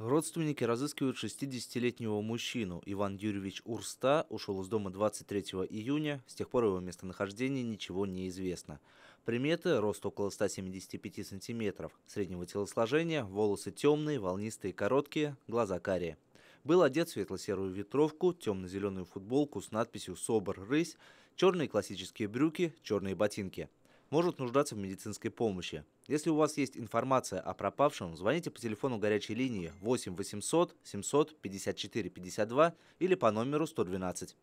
Родственники разыскивают 60-летнего мужчину. Иван Юрьевич Урста ушел из дома 23 июня. С тех пор его местонахождение ничего не известно. Приметы – рост около 175 сантиметров, среднего телосложения, волосы темные, волнистые, короткие, глаза карие. Был одет в светло-серую ветровку, темно-зеленую футболку с надписью «Собор. Рысь», черные классические брюки, черные ботинки – может нуждаться в медицинской помощи. Если у вас есть информация о пропавшем, звоните по телефону горячей линии 8 800 700 54 52 или по номеру 112.